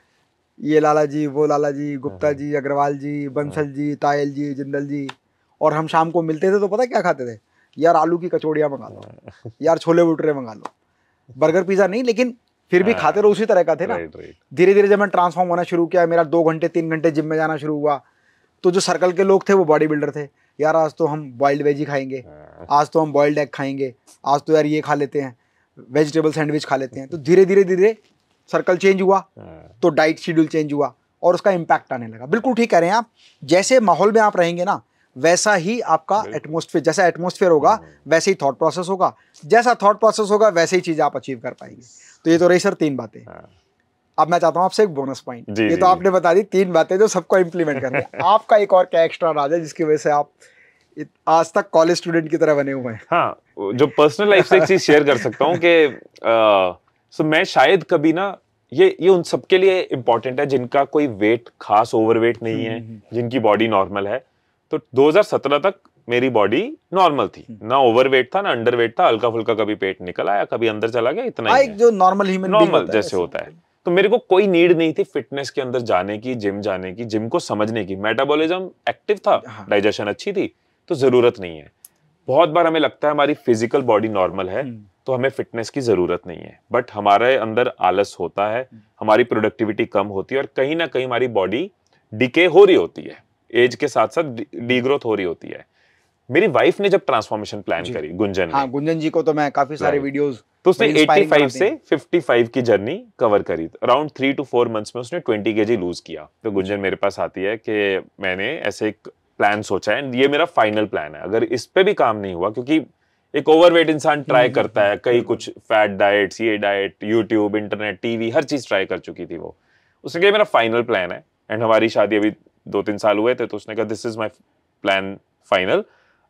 ये लाला जी वो लाला जी गुप्ता हाँ। जी अग्रवाल जी बंसल हाँ। जी तायल जी जिंदल जी और हम शाम को मिलते थे तो पता क्या खाते थे यार आलू की कचौड़ियाँ मंगा लो यार छोले भटूरे मंगा लो बर्गर पिज़्जा नहीं लेकिन फिर भी हाँ, खाते रहो उसी तरह का थे ना धीरे धीरे जब मैं ट्रांसफॉर्म होना शुरू किया मेरा दो घंटे तीन घंटे जिम में जाना शुरू हुआ तो जो सर्कल के लोग थे वो बॉडी बिल्डर थे यार आज तो हम बॉइल्ड वेज ही खाएंगे हाँ। आज तो हम बॉइल्ड एग खाएंगे आज तो यार ये खा लेते हैं वेजिटेबल सैंडविच खा लेते हैं तो धीरे धीरे धीरे सर्कल चेंज हुआ हाँ। तो डाइट शेड्यूल चेंज हुआ और उसका इम्पैक्ट आने लगा बिल्कुल ठीक कह रहे हैं आप जैसे माहौल में आप रहेंगे ना वैसा ही आपका एटमोस्फेयर जैसा एटमोस्फेयर हाँ। होगा वैसे ही थॉट प्रोसेस होगा जैसा थॉट प्रोसेस होगा वैसे ही चीज़ आप अचीव कर पाएंगे तो ये तो रही सर तीन बातें हाँ। अब मैं चाहता हूँ आपसे एक बोनस पॉइंट ये तो आपने बता दी तीन बातें जो सबको इम्प्लीमेंट करना है आपका एक और क्या एक्स्ट्रा राज है जिसकी वजह से आप आज तक कॉलेज स्टूडेंट की तरह बने हुए हैं हाँ जो पर्सनल लाइफ से एक चीज शेयर कर सकता हूँ कि सो मैं शायद कभी ना ये ये उन सबके लिए इम्पोर्टेंट है जिनका कोई वेट खास ओवरवेट नहीं है हम्म, हम्म, हम्म। जिनकी बॉडी नॉर्मल है तो 2017 तक मेरी बॉडी नॉर्मल थी हम्म। ना ओवरवेट था ना अंडरवेट था हल्का फुल्का कभी पेट निकल आया कभी अंदर चला गया इतना ही हाँ, जो नॉर्मल ह्यूमन नॉर्मल जैसे होता है तो मेरे को कोई नीड नहीं थी फिटनेस के अंदर जाने की जिम जाने की जिम को समझने की मेटाबॉलिज्म एक्टिव था डाइजेशन हाँ। अच्छी थी तो जरूरत नहीं है बहुत बार हमें लगता है हमारी फिजिकल बॉडी नॉर्मल है हम्म। तो हमें फिटनेस की जरूरत नहीं है बट हमारे अंदर आलस होता है हम्म। हमारी प्रोडक्टिविटी कम होती है और कहीं ना कहीं हमारी बॉडी डिके हो रही होती है एज के साथ साथ डी ग्रोथ हो रही होती है मेरी वाइफ ने जब ट्रांसफॉर्मेशन प्लान करी गुंजन हाँ, गुंजन जी को तो मैं काफी सारे वीडियोस तो उसने 85 से 55 की जर्नी कवर करी around three to four months में उसने 20 के जी लूज किया तो गुंजन मेरे पास आती है कि मैंने ऐसे एक प्लान सोचा है ये मेरा फाइनल प्लान है अगर इस पे भी काम नहीं हुआ क्योंकि एक ओवरवेट इंसान ट्राई हम्म, हम्म, करता है हम्म, कई कुछ फैट डाइट्स ये डाइट यूट्यूब इंटरनेट टीवी हर चीज ट्राई कर चुकी थी वो उसने कहा मेरा फाइनल प्लान है एंड हमारी शादी अभी दो तीन साल हुए थे तो उसने कहा this is my plan final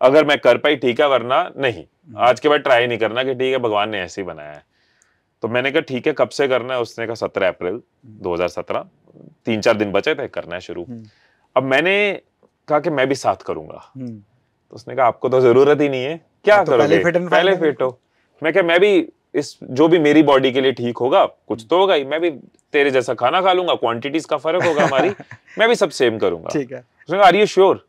अगर मैं कर पाई ठीक है वरना नहीं आज के बाद ट्राई नहीं करना कि ठीक है भगवान ने ऐसे ही बनाया है तो मैंने कहा ठीक है कब से करना है उसने कहा सत्रह अप्रैल 2017 तीन चार दिन बचे थे करना है शुरू हम्म। अब मैंने कहा कि मैं भी साथ करूंगा हम्म। तो उसने कहा आपको तो जरूरत ही नहीं है क्या हाँ, तो करोगे पहले फिट हो मैं क्या मैं भी इस जो भी मेरी बॉडी के लिए ठीक होगा कुछ तो होगा ही मैं भी तेरे जैसा खाना खा लूंगा क्वांटिटीज का फर्क होगा हमारी मैं भी सब सेम करूंगा ठीक है आर यू श्योर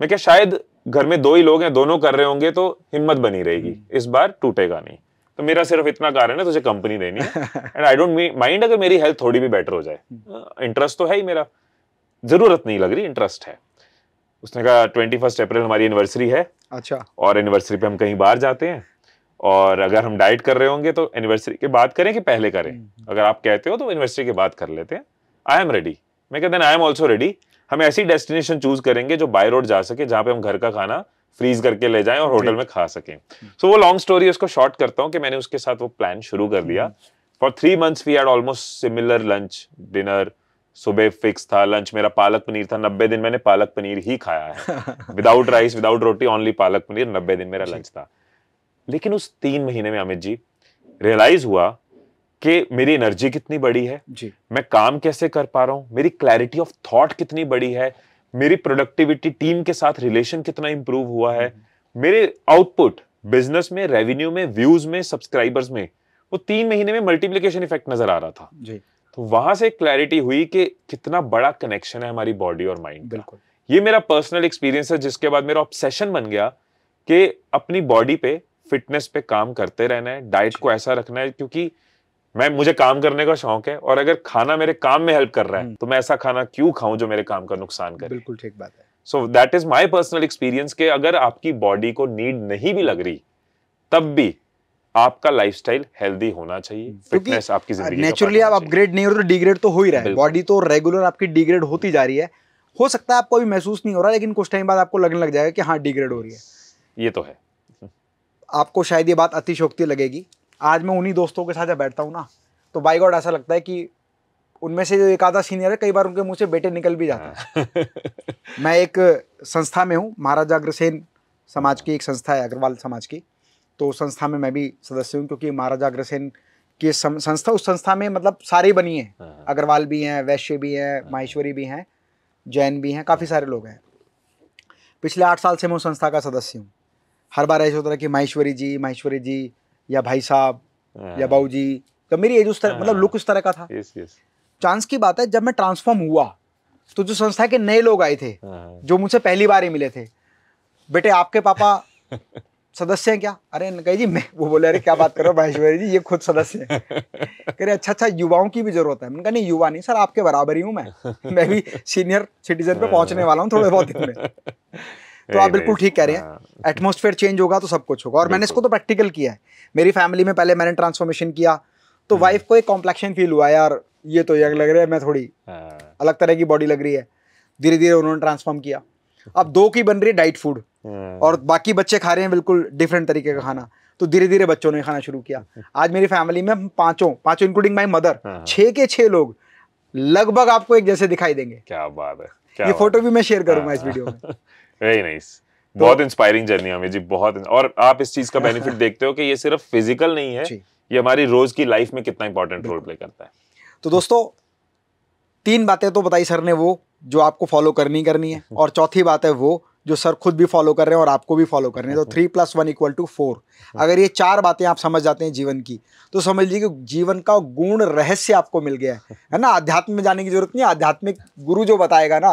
मैं क्या शायद घर में दो ही लोग हैं दोनों कर रहे होंगे तो हिम्मत बनी रहेगी हम्म। इस बार टूटेगा नहीं तो मेरा सिर्फ इतना कारण है तुझे कंपनी देनी एंड आई डोंट माइंड अगर मेरी हेल्थ थोड़ी भी बेटर हो जाए इंटरेस्ट हम्म। तो है ही मेरा जरूरत नहीं लग रही इंटरेस्ट है उसने कहा ट्वेंटी फर्स्ट अप्रैल हमारी एनिवर्सरी है अच्छा और एनिवर्सरी पे हम कहीं बाहर जाते हैं और अगर हम डाइट कर रहे होंगे तो एनिवर्सरी के बाद करें कि पहले करें हम्म, हम्म। अगर आप कहते हो तो एनिवर्सरी के बाद कर लेते हैं आई एम रेडी मैं कहते हैं आई एम ऑल्सो रेडी हम ऐसी डेस्टिनेशन चूज करेंगे जो बाय रोड जा सके जहां पे हम घर का खाना फ्रीज करके ले जाएं और होटल में खा सकें सो हम्म। so, वो लॉन्ग स्टोरी उसको शॉर्ट करता हूँ कि मैंने उसके साथ वो प्लान शुरू कर दिया for three months we had almost similar lunch dinner सुबह फिक्स था लंच मेरा पालक पनीर था नब्बे दिन मैंने पालक पनीर ही खाया है without rice without roti only palak paneer नब्बे दिन मेरा लंच था लेकिन उस तीन महीने में अमित जी रियलाइज हुआ कि मेरी एनर्जी कितनी बड़ी है जी मैं काम कैसे कर पा रहा हूँ मेरी क्लैरिटी ऑफ थॉट कितनी बड़ी है मेरी प्रोडक्टिविटी टीम के साथ रिलेशन कितना इंप्रूव हुआ है हम्म। मेरे आउटपुट बिजनेस में रेवेन्यू में व्यूज में सब्सक्राइबर्स में वो तीन महीने में मल्टीप्लीकेशन इफेक्ट नजर आ रहा था जी तो वहां से क्लैरिटी हुई कि कितना बड़ा कनेक्शन है हमारी बॉडी और माइंड बिल्कुल ये मेरा पर्सनल एक्सपीरियंस है जिसके बाद मेरा ऑब्सेशन बन गया कि अपनी बॉडी पे फिटनेस पे काम करते रहना है डाइट को ऐसा रखना है क्योंकि मैं मुझे काम करने का शौक है और अगर खाना मेरे काम में हेल्प कर रहा है हम्म। तो मैं ऐसा खाना क्यों खाऊं जो मेरे काम का नुकसान करे बिल्कुल ठीक बात है so that is my personal experience के अगर आपकी बॉडी को नीड नहीं भी लग रही तब भी आपका लाइफस्टाइल हेल्दी होना चाहिए फिटनेस आपकी जिंदगी नेचुरली आप अपग्रेड नहीं हो रहे तो डिग्रेड तो हो ही रहा है बॉडी तो रेगुलर आपकी डिग्रेड होती जा रही है हो सकता है आपको अभी महसूस नहीं हो रहा लेकिन कुछ टाइम बाद आपको लगने लग जाएगा कि हाँ डिग्रेड हो रही है ये तो है आपको शायद ये बात अतिशोक्ति लगेगी आज मैं उन्हीं दोस्तों के साथ जब बैठता हूँ ना तो बाई गॉड ऐसा लगता है कि उनमें से जो एक आधा सीनियर है कई बार उनके मुँह से बेटे निकल भी जाता है हाँ। मैं एक संस्था में हूँ महाराजा अग्रसेन समाज की एक संस्था है अग्रवाल समाज की तो संस्था में मैं भी सदस्य हूँ क्योंकि महाराजा अग्रसेन की संस्था उस संस्था में मतलब सारे बनी हैं हाँ। अग्रवाल भी हैं वैश्य भी हैं हाँ। माहेश्वरी भी हैं जैन भी हैं काफ़ी सारे लोग हैं पिछले आठ साल से मैं उस संस्था का सदस्य हूँ हर बार ऐसा होता था कि माहेश्वरी जी माहेश्वरी जी या भाई साहब या हाँ। बाबू जी तो मेरी एज उस तरह मतलब लुक हाँ। उस तरह का था यस यस चांस की बात है जब मैं ट्रांसफॉर्म हुआ तो जो संस्था के नए लोग आए थे हाँ, जो मुझसे पहली बार ही मिले थे बेटे आपके पापा सदस्य हैं क्या अरे कही जी मैं वो बोले अरे क्या बात कर रहे हो महेश्वरी जी ये खुद सदस्य हैं कह रहे अच्छा अच्छा युवाओं की भी जरूरत है मैंने कहा नहीं युवा नहीं सर आपके बराबर ही हूँ मैं मैं भी सीनियर सिटीजन पे पहुंचने वाला हूँ थोड़े बहुत दिन में तो आप बिल्कुल ठीक कह रहे हैं एटमोसफेयर हाँ। चेंज होगा तो सब कुछ होगा और मैंने इसको तो प्रैक्टिकल किया है मेरी फैमिली में पहले मैंने ट्रांसफॉर्मेशन किया तो वाइफ हम्म। को एक कॉम्प्लेक्शन फील हुआ यार ये तो यंग लग रहा है मैं थोड़ी हाँ। अलग तरह की बॉडी लग रही है धीरे धीरे उन्होंने ट्रांसफॉर्म किया अब दो की बन रही है डाइट हाँ। फूड और बाकी बच्चे खा रहे हैं बिल्कुल डिफरेंट तरीके का खाना तो धीरे धीरे बच्चों ने खाना शुरू किया आज मेरी फैमिली में पांचों पांचों इंक्लूडिंग माई मदर छः के छः लोग लगभग आपको एक जैसे दिखाई देंगे क्या बात है क्या ये फोटो भी मैं शेयर करूंगा इस वीडियो में वेरी नाइस तो- बहुत इंस्पायरिंग जर्नी हमें जी बहुत और आप इस चीज का बेनिफिट देखते हो कि ये सिर्फ फिजिकल नहीं है ये हमारी रोज की लाइफ में कितना इंपॉर्टेंट रोल प्ले करता है तो दोस्तों तीन बातें तो बताई सर ने वो जो आपको फॉलो करनी करनी है और चौथी बात है वो जो सर खुद भी फॉलो कर रहे हैं और आपको भी फॉलो कर रहे हैं तो three plus one equal to four अगर ये चार बातें आप समझ जाते हैं जीवन की तो समझ लीजिए कि जीवन का गुण रहस्य आपको मिल गया है है ना अध्यात्म में जाने की जरूरत नहीं आध्यात्मिक गुरु जो बताएगा ना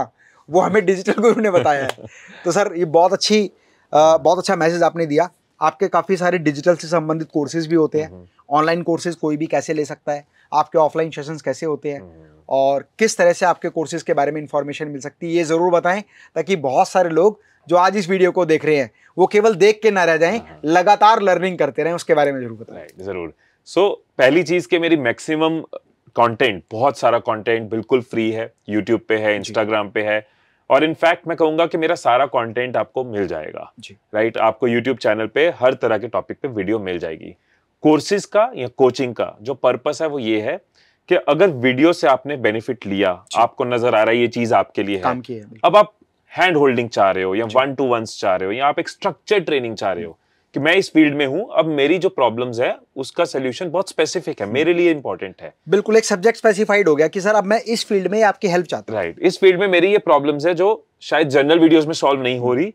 वो हमें डिजिटल गुरु ने बताया है तो सर ये बहुत अच्छी आ, बहुत अच्छा मैसेज आपने दिया आपके काफ़ी सारे डिजिटल से संबंधित कोर्सेज भी होते हैं ऑनलाइन हम्म, कोर्सेज हम्म। कोई भी कैसे ले सकता है आपके ऑफलाइन सेशंस कैसे होते हैं हम्म, और किस तरह से आपके कोर्सेज के बारे में इंफॉर्मेशन मिल सकती है ये ज़रूर बताएं ताकि बहुत सारे लोग जो आज इस वीडियो को देख रहे हैं वो केवल देख के ना रह जाएं हाँ, हाँ। लगातार लर्निंग करते रहें उसके बारे में जरूर बताएं ज़रूर सो so, पहली चीज़ के मेरी मैक्सिमम कंटेंट बहुत सारा कंटेंट बिल्कुल फ्री है यूट्यूब पे है इंस्टाग्राम पे है और इनफैक्ट मैं कहूंगा कि मेरा सारा कंटेंट आपको मिल जाएगा राइट आपको यूट्यूब चैनल पे हर तरह के टॉपिक पे वीडियो मिल जाएगी कोर्सेज का या कोचिंग का जो पर्पस है वो ये है कि अगर वीडियो से आपने बेनिफिट लिया आपको नजर आ रहा है ये चीज आपके लिए है, है अब आप हैंड होल्डिंग चाह रहे हो या वन टू वन चाह रहे हो या आप एक स्ट्रक्चर ट्रेनिंग चाह रहे हो कि मैं इस फील्ड में हूं अब मेरी जो प्रॉब्लम्स है उसका सोल्यूशन बहुत स्पेसिफिक है मेरे लिए इंपॉर्टेंट है बिल्कुल एक सब्जेक्ट स्पेसिफाइड हो गया कि सर अब मैं इस फील्ड में आपकी हेल्प चाहता हूँ राइट right. इस फील्ड में मेरी ये प्रॉब्लम्स है जो शायद जनरल वीडियोस में सॉल्व नहीं हो रही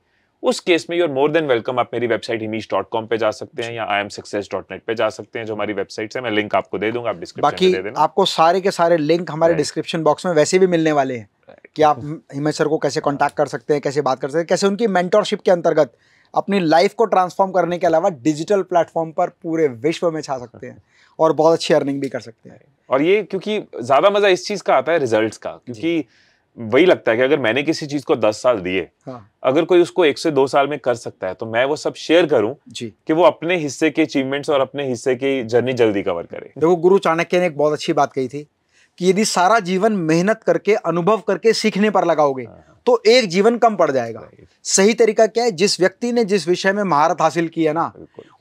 उस केस में you are more than welcome आप मेरी वेबसाइट हिमीश डॉट कॉम पे जा सकते हैं या I am success dot net पे जा सकते हैं जो हमारी वेबसाइट है मैं लिंक आपको दे दूंगा आप डिस्क्रिप्शन बाकी में दे देना आपको सारे के सारे लिंक हमारे डिस्क्रिप्शन बॉक्स में वैसे भी मिलने वाले हैं कि आप हिमेश सर को कैसे कॉन्टैक्ट कर सकते हैं कैसे बात कर सकते हैं कैसे उनकी मेंटोरशिप के अंतर्गत अपनी लाइफ को ट्रांसफॉर्म करने के अलावा डिजिटल प्लेटफॉर्म पर पूरे विश्व में छा सकते हैं और बहुत अच्छी अर्निंग भी कर सकते हैं और ये क्योंकि ज़्यादा मज़ा इस चीज़ का आता है रिजल्ट का क्योंकि वही लगता है कि अगर मैंने किसी चीज को दस साल दिए हाँ। अगर कोई उसको एक से दो साल में कर सकता है तो मैं वो सब शेयर करूं जी कि वो अपने हिस्से के अचीवमेंट्स और अपने हिस्से की जर्नी जल्दी कवर करे देखो गुरु चाणक्य ने एक बहुत अच्छी बात कही थी कि यदि सारा जीवन मेहनत करके अनुभव करके सीखने पर लगाओगे हाँ।, हाँ। तो एक जीवन कम पड़ जाएगा सही तरीका क्या है जिस व्यक्ति ने जिस विषय में महारत हासिल की है ना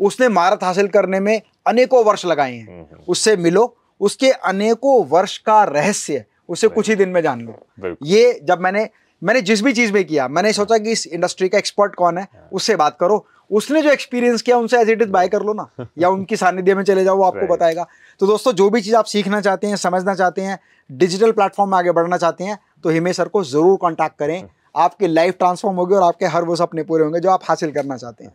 उसने महारत हासिल करने में अनेकों वर्ष लगाए हैं हम्म, हम्म। उससे मिलो उसके अनेकों वर्ष का रहस्य उसे कुछ ही दिन में जान लो ये जब मैंने मैंने जिस भी चीज़ में किया मैंने हाँ। सोचा कि इस इंडस्ट्री का एक्सपर्ट कौन है हाँ। उससे बात करो उसने जो एक्सपीरियंस किया उनसे एज इट इज बाय कर लो ना या उनकी सानिध्य में चले जाओ वो आपको बताएगा तो दोस्तों जो भी चीज़ आप सीखना चाहते हैं समझना चाहते हैं डिजिटल प्लेटफॉर्म में आगे बढ़ना चाहते हैं तो हिमेश सर को ज़रूर कॉन्टैक्ट करें आपकी लाइफ ट्रांसफॉर्म होगी और आपके हर वो सपने पूरे होंगे जो आप हासिल करना चाहते हैं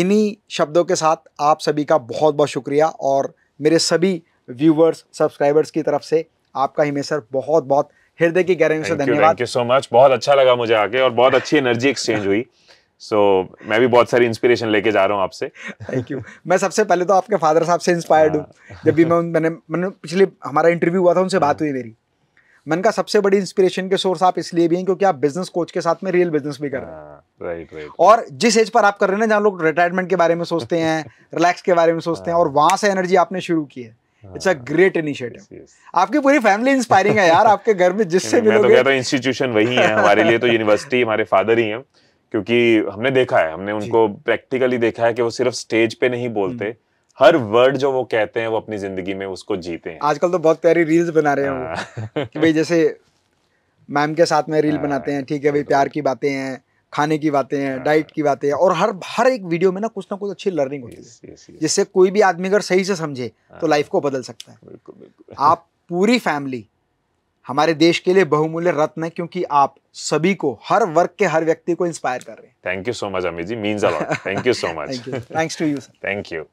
इन्हीं शब्दों के साथ आप सभी का बहुत बहुत शुक्रिया और मेरे सभी व्यूवर्स सब्सक्राइबर्स की तरफ से आपका हिमेश सर बहुत बहुत हृदय की गारंटी से धन्यवाद थैंक यू सो मच बहुत अच्छा लगा मुझे आके और बहुत अच्छी एनर्जी एक्सचेंज हुई सो so, मैं भी बहुत सारी इंस्पिरेशन लेके जा रहा हूँ आपसे थैंक यू मैं सबसे पहले तो आपके फादर साहब से इंस्पायर्ड हूँ हाँ। जब भी मैं मैंने मैंने पिछले हमारा इंटरव्यू हुआ था उनसे बात हुई मेरी मन का सबसे बड़ी इंस्पिरेशन के सोर्स आप इसलिए भी हैं क्योंकि आप बिजनेस कोच के साथ में रियल बिजनेस भी कर रहे हैं राइट हाँ, राइट और जिस एज पर आप कर रहे हैं जहाँ लोग रिटायरमेंट के बारे में सोचते हैं रिलैक्स के बारे में सोचते हैं हाँ। और वहां से एनर्जी आपने शुरू की है इट्स अ ग्रेट इनिशिएटिव आपकी पूरी फैमिली इंस्पायरिंग है यार आपके घर में जिससे मैं तो कहता हूँ इंस्टीट्यूशन वही है हमारे लिए तो यूनिवर्सिटी हमारे फादर ही है क्योंकि हमने देखा है हमने उनको प्रैक्टिकली देखा है कि वो सिर्फ स्टेज पे नहीं बोलते हम्म। हर वर्ड जो वो कहते हैं वो अपनी जिंदगी में उसको जीते हैं आजकल तो बहुत प्यारी रील्स बना रहे हैं हाँ। कि भाई जैसे मैम के साथ में रील हाँ, बनाते हैं ठीक है भाई प्यार की बातें हैं खाने की बातें हैं डाइट हाँ। की बातें हैं और हर हर एक वीडियो में ना कुछ ना कुछ अच्छी लर्निंग होती है जिससे कोई भी आदमी अगर सही से समझे तो लाइफ को बदल सकता है आप पूरी फैमिली हमारे देश के लिए बहुमूल्य रत्न है क्योंकि आप सभी को हर वर्ग के हर व्यक्ति को इंस्पायर कर रहे हैं thank you so much Amit ji mean a lot thank you so much thanks to you sir thank you